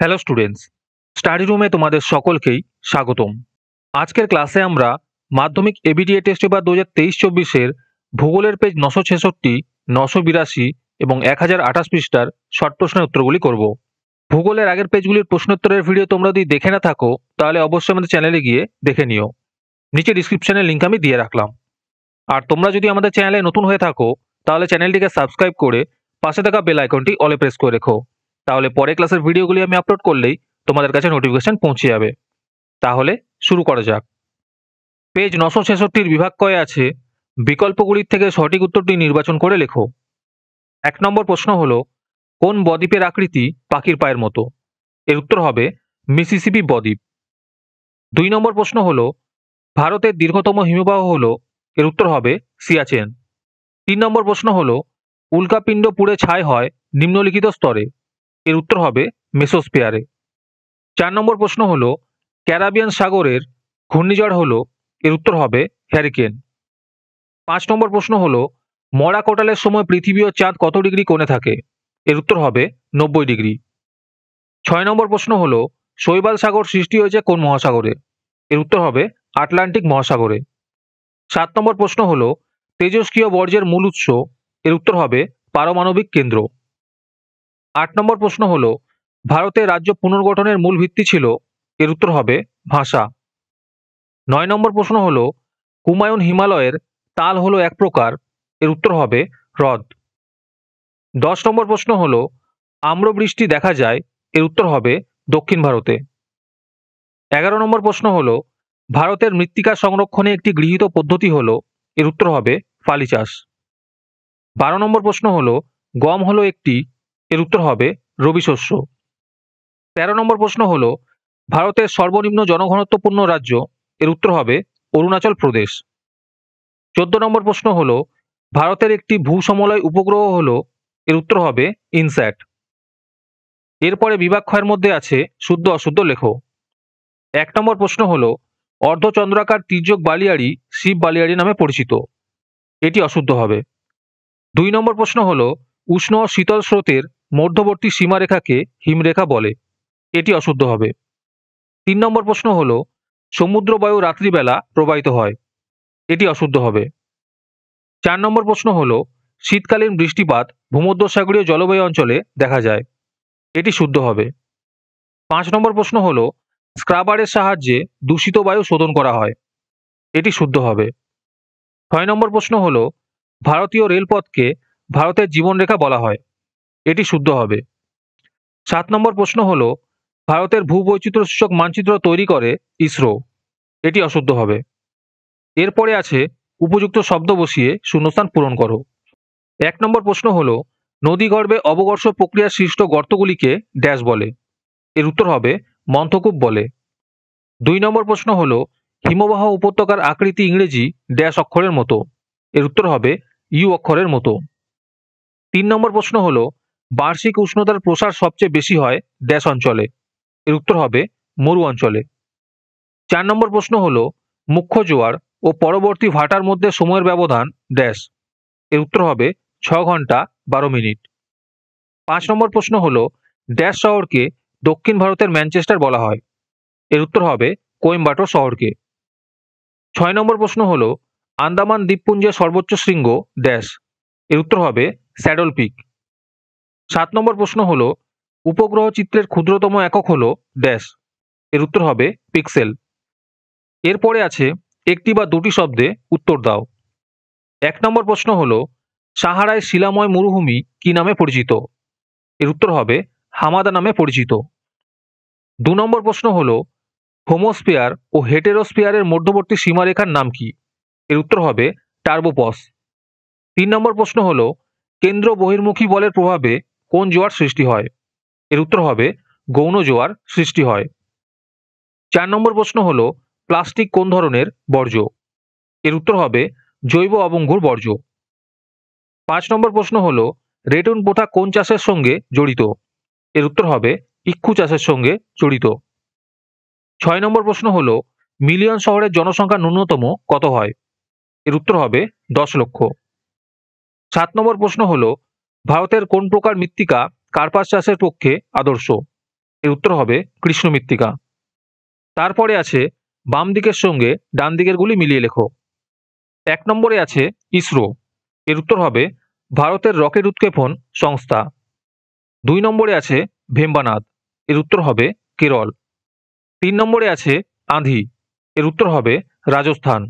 hello students study রুমে তোমাদের সকলকেই স্বাগতম আজকের ক্লাসে আমরা মাধ্যমিক e এবিডিএ টেস্ট পেপার দু হাজার তেইশ চব্বিশের ভূগোলের পেজ নশো ছেষট্টি নশো বিরাশি এবং এক হাজার আঠাশ পৃষ্ঠার শর্ট প্রশ্নের উত্তরগুলি করব ভূগোলের আগের পেজগুলির প্রশ্নোত্তরের ভিডিও তোমরা যদি দেখে না থাকো তাহলে অবশ্যই আমাদের চ্যানেলে গিয়ে দেখে নিও নিচে ডিসক্রিপশনের লিঙ্ক আমি দিয়ে রাখলাম আর তোমরা যদি আমাদের চ্যানেলে নতুন হয়ে থাকো তাহলে চ্যানেলটিকে সাবস্ক্রাইব করে পাশে থাকা বেল আইকনটি অলে প্রেস করে রেখো তাহলে পরে ক্লাসের ভিডিওগুলি আমি আপলোড করলেই তোমাদের কাছে নোটিফিকেশন পৌঁছে যাবে তাহলে শুরু করা যাক পেজ নশো ছেষট্টির বিভাগ কয়ে আছে বিকল্পগুলির থেকে সঠিক উত্তরটি নির্বাচন করে লেখো এক নম্বর প্রশ্ন হল কোন বদ্বীপের আকৃতি পাখির পায়ের মতো এর উত্তর হবে মিসিসিপি বদ্বীপ দুই নম্বর প্রশ্ন হল ভারতের দীর্ঘতম হিমবাহ হল এর উত্তর হবে সিয়াচেন তিন নম্বর প্রশ্ন হল উল্কাপিণ্ড পুড়ে ছাই হয় নিম্নলিখিত স্তরে এর উত্তর হবে মেসোস্পিয়ারে চার নম্বর প্রশ্ন হল ক্যারাবিয়ান সাগরের ঘূর্ণিঝড় হল এর উত্তর হবে হ্যারিকেন পাঁচ নম্বর প্রশ্ন হল মরা কোটালের সময় পৃথিবী ও চাঁদ কত ডিগ্রি কোণে থাকে এর উত্তর হবে নব্বই ডিগ্রি ছয় নম্বর প্রশ্ন হল শৈবাল সাগর সৃষ্টি হয়েছে কোন মহাসাগরে এর উত্তর হবে আটলান্টিক মহাসাগরে সাত নম্বর প্রশ্ন হল তেজস্ক্রিয় বর্জ্যের মূল উৎস এর উত্তর হবে পারমাণবিক কেন্দ্র আট নম্বর প্রশ্ন হল ভারতের রাজ্য পুনর্গঠনের মূল ভিত্তি ছিল এর উত্তর হবে ভাষা নয় নম্বর প্রশ্ন হল কুমায়ুন হিমালয়ের তাল হলো এক প্রকার এর উত্তর হবে হ্রদ দশ নম্বর প্রশ্ন হল আম্রবৃষ্টি দেখা যায় এর উত্তর হবে দক্ষিণ ভারতে এগারো নম্বর প্রশ্ন হল ভারতের মৃত্তিকা সংরক্ষণে একটি গৃহীত পদ্ধতি হল এর উত্তর হবে ফালি চাষ বারো নম্বর প্রশ্ন হল গম হলো একটি এর উত্তর হবে রবি শস্য তেরো নম্বর প্রশ্ন হল ভারতের সর্বনিম্ন জনঘনত্বপূর্ণ রাজ্য এর উত্তর হবে অরুণাচল প্রদেশ চোদ্দ নম্বর প্রশ্ন হল ভারতের একটি ভূসমলয় উপগ্রহ হল এর উত্তর হবে ইনস্যাট এরপরে বিভাগ ক্ষয়ের মধ্যে আছে শুদ্ধ অশুদ্ধ লেখ এক নম্বর প্রশ্ন হল অর্ধচন্দ্রাকার তির্যক বালিয়াড়ি শিব বালিয়াড়ি নামে পরিচিত এটি অশুদ্ধ হবে দুই নম্বর প্রশ্ন হল উষ্ণ শীতল স্রোতের মধ্যবর্তী সীমারেখাকে হিমরেখা বলে এটি অশুদ্ধ হবে তিন নম্বর প্রশ্ন হল বায়ু রাত্রিবেলা প্রবাহিত হয় এটি অশুদ্ধ হবে চার নম্বর প্রশ্ন হল শীতকালীন বৃষ্টিপাত ভূমধ্যসাগরীয় জলবায়ু অঞ্চলে দেখা যায় এটি শুদ্ধ হবে পাঁচ নম্বর প্রশ্ন হল স্ক্রাবারের সাহায্যে দূষিত বায়ু শোধন করা হয় এটি শুদ্ধ হবে ছয় নম্বর প্রশ্ন হল ভারতীয় রেলপথকে ভারতের জীবনরেখা বলা হয় এটি শুদ্ধ হবে সাত নম্বর প্রশ্ন হল ভারতের ভূবৈচিত্র্য সূচক মানচিত্র তৈরি করে ইসরো এটি অশুদ্ধ হবে এরপরে আছে উপযুক্ত শব্দ বসিয়ে শূন্যস্থান পূরণ করো এক নম্বর প্রশ্ন হল নদীগর্ভে অবগর্ষ প্রক্রিয়া সৃষ্ট গর্তগুলিকে ড্যাশ বলে এর উত্তর হবে মন্থকূপ বলে দুই নম্বর প্রশ্ন হল হিমবাহ উপত্যকার আকৃতি ইংরেজি ড্যাশ অক্ষরের মতো এর উত্তর হবে ইউ অক্ষরের মতো তিন নম্বর প্রশ্ন হলো বার্ষিক উষ্ণতার প্রসার সবচেয়ে বেশি হয় ড্যাশ অঞ্চলে এর উত্তর হবে মরু অঞ্চলে চার নম্বর প্রশ্ন হল মুখ্য জোয়ার ও পরবর্তী ভাটার মধ্যে সময়ের ব্যবধান ড্যাশ এর উত্তর হবে ছ ঘন্টা বারো মিনিট পাঁচ নম্বর প্রশ্ন হল ড্যাশ শহরকে দক্ষিণ ভারতের ম্যানচেস্টার বলা হয় এর উত্তর হবে কোয়েম্বাটোর শহরকে ছয় নম্বর প্রশ্ন হল আন্দামান দ্বীপপুঞ্জের সর্বোচ্চ শৃঙ্গ ড্যাশ এর উত্তর হবে স্যাডল পিক সাত নম্বর প্রশ্ন হল উপগ্রহ চিত্রের ক্ষুদ্রতম একক হল ড্যাশ এর উত্তর হবে পিক্সেল এরপরে আছে একটি বা দুটি শব্দে উত্তর দাও এক নম্বর প্রশ্ন হল সাহারায় শিলাময় মরুভূমি কি নামে পরিচিত এর উত্তর হবে হামাদা নামে পরিচিত দু নম্বর প্রশ্ন হল হোমোস্পিয়ার ও হেটেরোস্পিয়ারের মধ্যবর্তী সীমারেখার নাম কি এর উত্তর হবে টার্বোপস তিন নম্বর প্রশ্ন হল কেন্দ্র বহির্মুখী বলের প্রভাবে কোন জোয়ার সৃষ্টি হয় এর উত্তর হবে গৌণ জোয়ার সৃষ্টি হয় চার নম্বর প্রশ্ন হল প্লাস্টিক কোন ধরনের বর্জ্য এর উত্তর হবে জৈব অবঙ্গুর বর্জ্য পাঁচ নম্বর প্রশ্ন হল রেটুন প্রথা কোন চাষের সঙ্গে জড়িত এর উত্তর হবে ইক্ষু চাষের সঙ্গে জড়িত ছয় নম্বর প্রশ্ন হল মিলিয়ন শহরের জনসংখ্যা ন্যূনতম কত হয় এর উত্তর হবে দশ লক্ষ সাত নম্বর প্রশ্ন হল ভারতের কোন প্রকার মৃত্তিকা কার্পাস চাষের পক্ষে আদর্শ এর উত্তর হবে কৃষ্ণ মৃত্তিকা তারপরে আছে বাম দিকের সঙ্গে ডান দিকের গুলি মিলিয়ে লেখো এক নম্বরে আছে ইসরো এর উত্তর হবে ভারতের রকেট উৎক্ষেপণ সংস্থা দুই নম্বরে আছে ভেম্বানাথ এর উত্তর হবে কেরল তিন নম্বরে আছে আঁধি এর উত্তর হবে রাজস্থান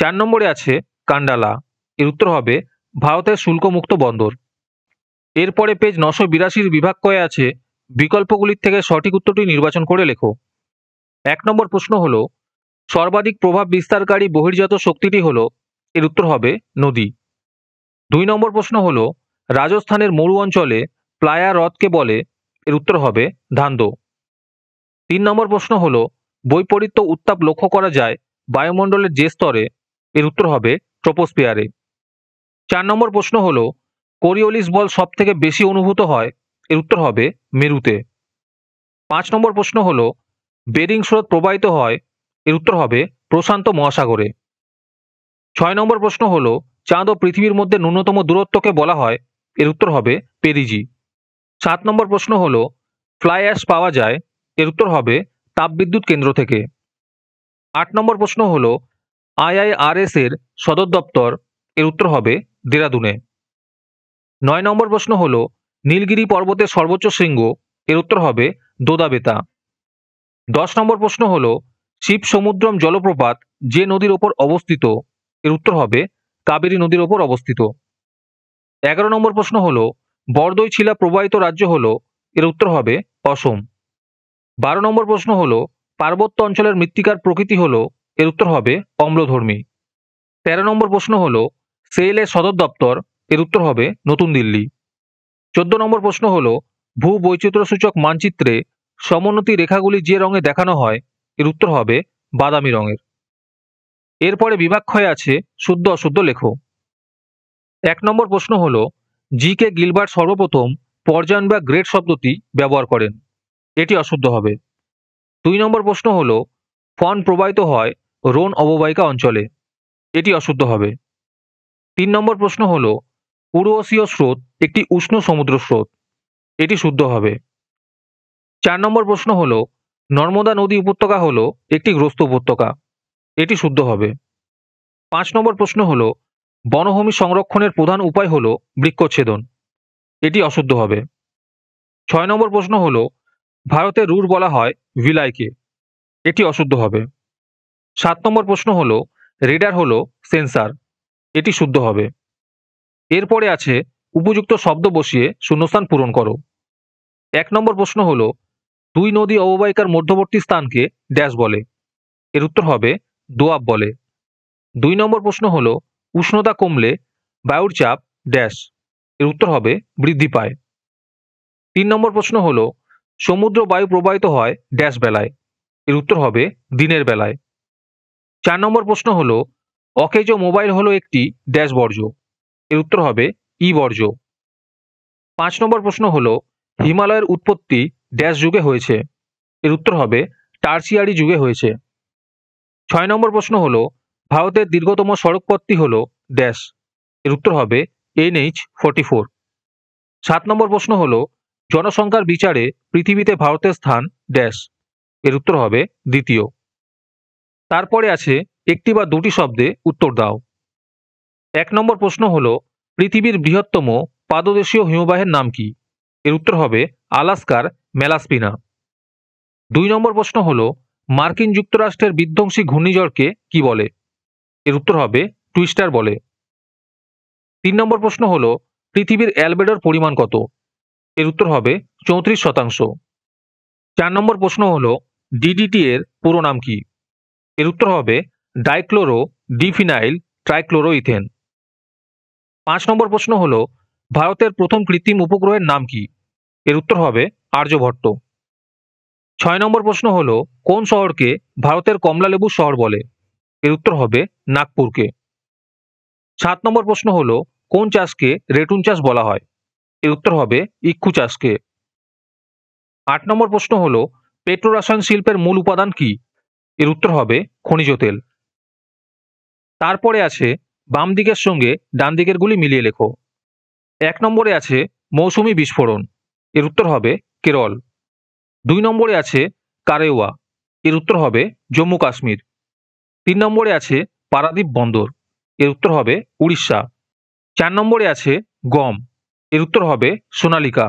চার নম্বরে আছে কান্ডালা এর উত্তর হবে ভারতের শুল্কমুক্ত বন্দর এরপরে পেজ নশো বিরাশির বিভাগ কয়ে আছে বিকল্পগুলির থেকে সঠিক উত্তরটি নির্বাচন করে লেখো এক নম্বর প্রশ্ন হল সর্বাধিক প্রভাব বিস্তারকারী বহির্জাত শক্তিটি হল এর উত্তর হবে নদী দুই নম্বর প্রশ্ন হল রাজস্থানের মরু অঞ্চলে প্লায়া হ্রদকে বলে এর উত্তর হবে ধান্দ তিন নম্বর প্রশ্ন হল বৈপরীত্য উত্তাপ লক্ষ্য করা যায় বায়ুমণ্ডলের যে স্তরে এর উত্তর হবে ট্রোপোস্পিয়ারে চার নম্বর প্রশ্ন হলো কোরিওলিস বল সব থেকে বেশি অনুভূত হয় এর উত্তর হবে মেরুতে পাঁচ নম্বর প্রশ্ন হল বেরিং স্রোত প্রবাহিত হয় এর উত্তর হবে প্রশান্ত মহাসাগরে ছয় নম্বর প্রশ্ন হল চাঁদ ও পৃথিবীর মধ্যে ন্যূনতম দূরত্বকে বলা হয় এর উত্তর হবে পেরিজি সাত নম্বর প্রশ্ন হল ফ্লাই অ্যাশ পাওয়া যায় এর উত্তর হবে তাপবিদ্যুৎ কেন্দ্র থেকে আট নম্বর প্রশ্ন হল আইআইআরএস এর সদর দপ্তর এর উত্তর হবে দেরাদুনে নয় নম্বর প্রশ্ন হল নীলগিরি পর্বতের সর্বোচ্চ শৃঙ্গ এর উত্তর হবে দোদাবেতা দশ নম্বর প্রশ্ন হল শিব সমুদ্রম জলপ্রপাত যে নদীর ওপর অবস্থিত এর উত্তর হবে কাবেরী নদীর ওপর অবস্থিত এগারো নম্বর প্রশ্ন হল ছিলা প্রবাহিত রাজ্য হল এর উত্তর হবে অসম বারো নম্বর প্রশ্ন হল পার্বত্য অঞ্চলের মৃত্তিকার প্রকৃতি হল এর উত্তর হবে অম্লধর্মী তেরো নম্বর প্রশ্ন হল সেলের সদর দপ্তর এর উত্তর হবে নতুন দিল্লি চোদ্দ নম্বর প্রশ্ন হল ভূ বৈচিত্র্যসূচক মানচিত্রে সমোন্নতি রেখাগুলি যে রঙে দেখানো হয় এর উত্তর হবে বাদামি রঙের এরপরে বিভাক্ষয় আছে শুদ্ধ অশুদ্ধ লেখো এক নম্বর প্রশ্ন হল জি কে গিলবার সর্বপ্রথম পর্যায়ন বা গ্রেড শব্দটি ব্যবহার করেন এটি অশুদ্ধ হবে দুই নম্বর প্রশ্ন হল ফন প্রবাহিত হয় রোন অববাহিকা অঞ্চলে এটি অশুদ্ধ হবে তিন নম্বর প্রশ্ন হল উরুওসীয় স্রোত একটি উষ্ণ সমুদ্র স্রোত এটি শুদ্ধ হবে চার নম্বর প্রশ্ন হল নর্মদা নদী উপত্যকা হল একটি গ্রস্ত উপত্যকা এটি শুদ্ধ হবে পাঁচ নম্বর প্রশ্ন হল বনভূমি সংরক্ষণের প্রধান উপায় হল বৃক্ষচ্ছেদন এটি অশুদ্ধ হবে ছয় নম্বর প্রশ্ন হল ভারতে রুর বলা হয় ভিলাইকে এটি অশুদ্ধ হবে সাত নম্বর প্রশ্ন হল রেডার হল সেন্সার এটি শুদ্ধ হবে এরপরে আছে উপযুক্ত শব্দ বসিয়ে শূন্যস্থান পূরণ করো এক নম্বর প্রশ্ন হল দুই নদী অববাহিকার মধ্যবর্তী স্থানকে ড্যাশ বলে এর উত্তর হবে দোয়াব বলে দুই নম্বর প্রশ্ন হল উষ্ণতা কমলে বায়ুর চাপ ড্যাশ এর উত্তর হবে বৃদ্ধি পায় তিন নম্বর প্রশ্ন হল সমুদ্র বায়ু প্রবাহিত হয় ড্যাশ বেলায় এর উত্তর হবে দিনের বেলায় চার নম্বর প্রশ্ন হল অকেজ মোবাইল হলো একটি ড্যাশ বর্জ্য এর উত্তর হবে ই বর্জ্য পাঁচ নম্বর প্রশ্ন হল হিমালয়ের উৎপত্তি ড্যাশ যুগে হয়েছে এর উত্তর হবে টার্সিয়ারি যুগে হয়েছে ছয় নম্বর প্রশ্ন হল ভারতের দীর্ঘতম সড়কপথটি হল ড্যাশ এর উত্তর হবে এনএইচ ফোরটি ফোর সাত নম্বর প্রশ্ন হল জনসংখ্যার বিচারে পৃথিবীতে ভারতের স্থান ড্যাশ এর উত্তর হবে দ্বিতীয় তারপরে আছে একটি বা দুটি শব্দে উত্তর দাও এক নম্বর প্রশ্ন হল পৃথিবীর বৃহত্তম পাদদেশীয় হিমবাহের নাম কি এর উত্তর হবে আলাস্কার মেলাসপিনা দুই নম্বর প্রশ্ন হল মার্কিন যুক্তরাষ্ট্রের বিধ্বংসী ঘূর্ণিঝড়কে কি বলে এর উত্তর হবে টুইস্টার বলে তিন নম্বর প্রশ্ন হল পৃথিবীর অ্যালবেডোর পরিমাণ কত এর উত্তর হবে চৌত্রিশ শতাংশ চার নম্বর প্রশ্ন হল ডিডিটি এর পুরো নাম কি এর উত্তর হবে ডাইক্লোরো ডিফিনাইল ট্রাইক্লোরোইথেন পাঁচ নম্বর প্রশ্ন হল ভারতের প্রথম কৃত্রিম উপগ্রহের নাম কি এর উত্তর হবে আর্যভট্ট ছয় নম্বর প্রশ্ন হল কোন শহরকে ভারতের কমলালেবু শহর বলে এর উত্তর হবে নাগপুরকে সাত নম্বর প্রশ্ন হল কোন চাষকে রেটুন চাষ বলা হয় এর উত্তর হবে ইক্ষু চাষকে আট নম্বর প্রশ্ন হল পেট্রোরাসায়ন শিল্পের মূল উপাদান কি এর উত্তর হবে খনিজ তেল তারপরে আছে বাম দিকের সঙ্গে ডান দিকের গুলি মিলিয়ে লেখো এক নম্বরে আছে মৌসুমি বিস্ফোরণ এর উত্তর হবে কেরল দুই নম্বরে আছে কারেওয়া এর উত্তর হবে জম্মু কাশ্মীর তিন নম্বরে আছে পারাদ্বীপ বন্দর এর উত্তর হবে উড়িষ্যা চার নম্বরে আছে গম এর উত্তর হবে সোনালিকা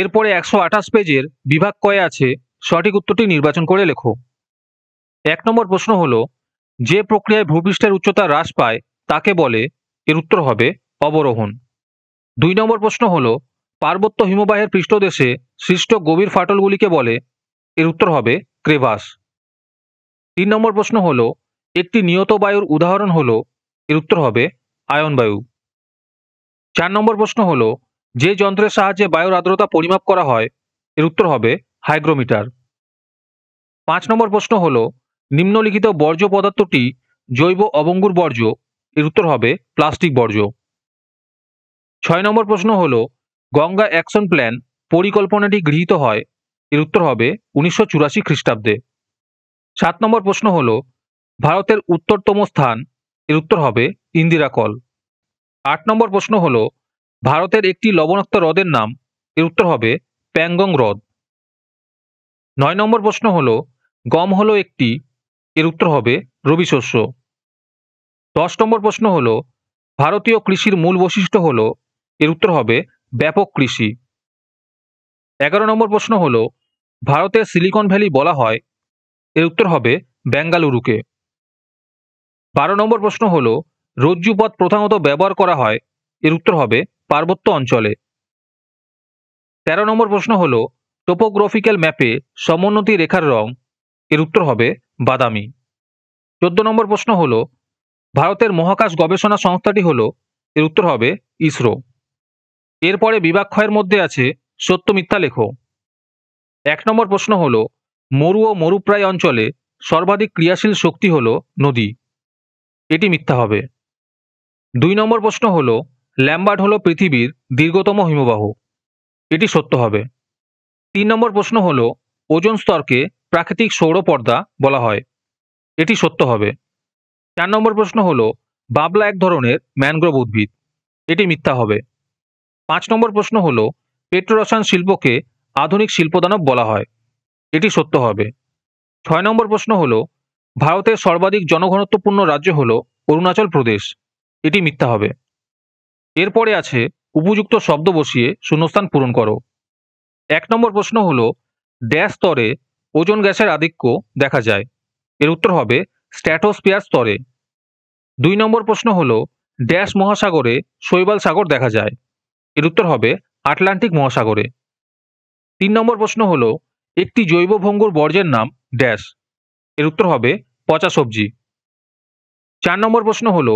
এরপরে একশো আঠাশ পেজের বিভাগ কয়ে আছে সঠিক উত্তরটি নির্বাচন করে লেখো এক নম্বর প্রশ্ন হলো যে প্রক্রিয়ায় ভূপৃষ্ঠের উচ্চতা হ্রাস পায় তাকে বলে এর উত্তর হবে অবরোহণ দুই নম্বর প্রশ্ন হল পার্বত্য হিমবাহের পৃষ্ঠদেশে সৃষ্ট গভীর ফাটলগুলিকে বলে এর উত্তর হবে ক্রেভাস তিন নম্বর প্রশ্ন হল একটি নিয়ত বায়ুর উদাহরণ হল এর উত্তর হবে আয়ন বায়ু চার নম্বর প্রশ্ন হল যে যন্ত্রের সাহায্যে বায়ুর আর্দ্রতা পরিমাপ করা হয় এর উত্তর হবে হাইগ্রোমিটার পাঁচ নম্বর প্রশ্ন হলো নিম্নলিখিত বর্জ্য পদার্থটি জৈব অবঙ্গুর বর্জ্য এর উত্তর হবে প্লাস্টিক বর্জ্য ছয় নম্বর প্রশ্ন হল গঙ্গা অ্যাকশন প্ল্যান পরিকল্পনাটি গৃহীত হয় এর উত্তর হবে উনিশশো চুরাশি খ্রিস্টাব্দে সাত নম্বর প্রশ্ন হল ভারতের উত্তরতম স্থান এর উত্তর হবে ইন্দিরা কল আট নম্বর প্রশ্ন হল ভারতের একটি লবণাক্ত হ্রদের নাম এর উত্তর হবে প্যাংগং হ্রদ নয় নম্বর প্রশ্ন হল গম হলো একটি এর উত্তর হবে রবি শস্য দশ নম্বর প্রশ্ন হল ভারতীয় কৃষির মূল বৈশিষ্ট্য হল এর উত্তর হবে ব্যাপক কৃষি এগারো নম্বর প্রশ্ন হল ভারতের সিলিকন ভ্যালি বলা হয় এর উত্তর হবে বেঙ্গালুরুকে বারো নম্বর প্রশ্ন হল রজ্জুপথ প্রধানত ব্যবহার করা হয় এর উত্তর হবে পার্বত্য অঞ্চলে তেরো নম্বর প্রশ্ন হল টোপোগ্রাফিক্যাল ম্যাপে সমোন্নতি রেখার রং এর উত্তর হবে বাদামি চোদ্দ নম্বর প্রশ্ন হল ভারতের মহাকাশ গবেষণা সংস্থাটি হল এর উত্তর হবে ইসরো এরপরে বিবাক্ষয়ের মধ্যে আছে সত্য মিথ্যা লেখ এক নম্বর প্রশ্ন হল মরু ও মরুপ্রায় অঞ্চলে সর্বাধিক ক্রিয়াশীল শক্তি হল নদী এটি মিথ্যা হবে দুই নম্বর প্রশ্ন হল ল্যাম্বার্ড হল পৃথিবীর দীর্ঘতম হিমবাহ এটি সত্য হবে তিন নম্বর প্রশ্ন হল ওজন স্তরকে প্রাকৃতিক সৌর পর্দা বলা হয় এটি সত্য হবে চার নম্বর প্রশ্ন হলো বাবলা এক ধরনের ম্যানগ্রোভ উদ্ভিদ এটি মিথ্যা হবে পাঁচ নম্বর প্রশ্ন হলো পেট্রোরসায়ন শিল্পকে আধুনিক শিল্পদানব বলা হয় এটি সত্য হবে ছয় নম্বর প্রশ্ন হল ভারতের সর্বাধিক জনঘনত্বপূর্ণ রাজ্য হল অরুণাচল প্রদেশ এটি মিথ্যা হবে এরপরে আছে উপযুক্ত শব্দ বসিয়ে শূন্যস্থান পূরণ করো এক নম্বর প্রশ্ন হলো ড্যাশ স্তরে ওজন গ্যাসের আধিক্য দেখা যায় এর উত্তর হবে স্ট্যাটোস্পিয়ার স্তরে দুই নম্বর প্রশ্ন হল ড্যাশ মহাসাগরে শৈবাল সাগর দেখা যায় এর উত্তর হবে আটলান্টিক মহাসাগরে তিন নম্বর প্রশ্ন হল একটি জৈব ভঙ্গুর বর্জ্যের নাম ড্যাশ এর উত্তর হবে পচা সবজি চার নম্বর প্রশ্ন হল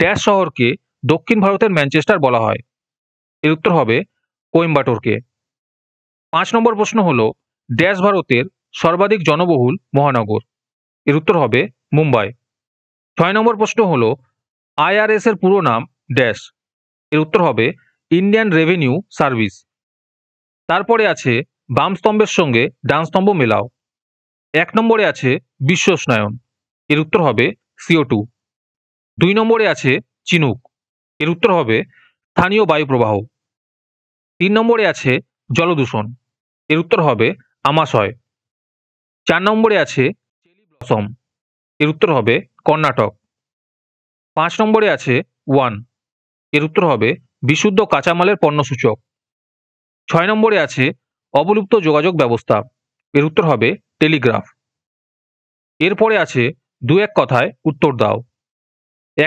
ড্যাশ শহরকে দক্ষিণ ভারতের ম্যানচেস্টার বলা হয় এর উত্তর হবে কোয়েম্বাটোরকে পাঁচ নম্বর প্রশ্ন হল ড্যাশ ভারতের সর্বাধিক জনবহুল মহানগর এর উত্তর হবে মুম্বাই ছয় নম্বর প্রশ্ন হল আইআরএস এর পুরো নাম ড্যাশ এর উত্তর হবে ইন্ডিয়ান রেভিনিউ সার্ভিস তারপরে আছে বাম স্তম্ভের সঙ্গে ডান স্তম্ভ মেলাও এক নম্বরে আছে বিশ্ব স্নায়ন এর উত্তর হবে সিও টু দুই নম্বরে আছে চিনুক এর উত্তর হবে স্থানীয় বায়ুপ্রবাহ তিন নম্বরে আছে জলদূষণ এর উত্তর হবে আমাশয় চার নম্বরে আছে চেরি ব্লসম এর উত্তর হবে কর্ণাটক পাঁচ নম্বরে আছে ওয়ান এর উত্তর হবে বিশুদ্ধ কাঁচামালের পণ্যসূচক ছয় নম্বরে আছে অবলুপ্ত যোগাযোগ ব্যবস্থা এর উত্তর হবে টেলিগ্রাফ এরপরে আছে দু এক কথায় উত্তর দাও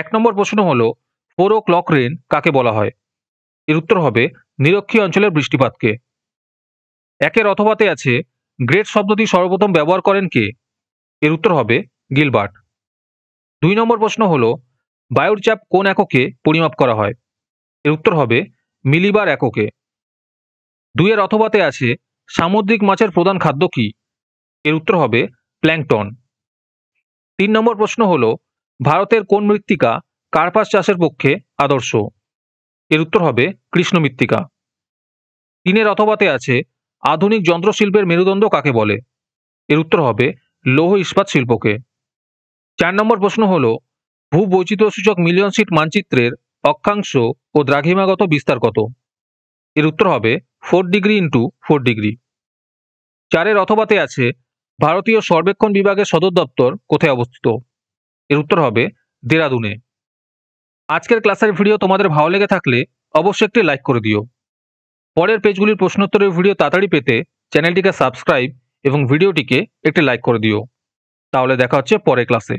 এক নম্বর প্রশ্ন হল ফোর ও ক্লক রেন কাকে বলা হয় এর উত্তর হবে নিরক্ষী অঞ্চলের বৃষ্টিপাতকে একের অথবাতে আছে গ্রেট শব্দটি সর্বপ্রথম ব্যবহার করেন কে এর উত্তর হবে গিলবার্ট দুই নম্বর প্রশ্ন হল বায়ুর চাপ কোন এককে পরিমাপ করা হয় এর উত্তর হবে মিলিবার এককে দুইয়ের অথবাতে আছে সামুদ্রিক মাছের প্রধান খাদ্য কি এর উত্তর হবে প্ল্যাংটন তিন নম্বর প্রশ্ন হল ভারতের কোন মৃত্তিকা কার্পাস চাষের পক্ষে আদর্শ এর উত্তর হবে কৃষ্ণ মৃত্তিকা তিনের অথবাতে আছে আধুনিক যন্ত্রশিল্পের মেরুদণ্ড কাকে বলে এর উত্তর হবে লৌহ ইস্পাত শিল্পকে চার নম্বর প্রশ্ন হল ভূবৈচিত্র্যসূচক মিলিয়ন সিট মানচিত্রের অক্ষাংশ ও দ্রাঘিমাগত বিস্তার কত এর উত্তর হবে four degree into four degree চারের অথবাতে আছে ভারতীয় সর্বেক্ষণ বিভাগের সদর দপ্তর কোথায় অবস্থিত এর উত্তর হবে দেরাদুনে আজকের ক্লাসের ভিডিও তোমাদের ভালো লেগে থাকলে অবশ্যই একটি লাইক করে দিও পরের পেজগুলির প্রশ্নোত্তরের ভিডিও তাড়াতাড়ি পেতে চ্যানেলটিকে সাবস্ক্রাইব এবং ভিডিওটিকে একটি লাইক করে দিও তাহলে দেখা হচ্ছে পরের ক্লাসে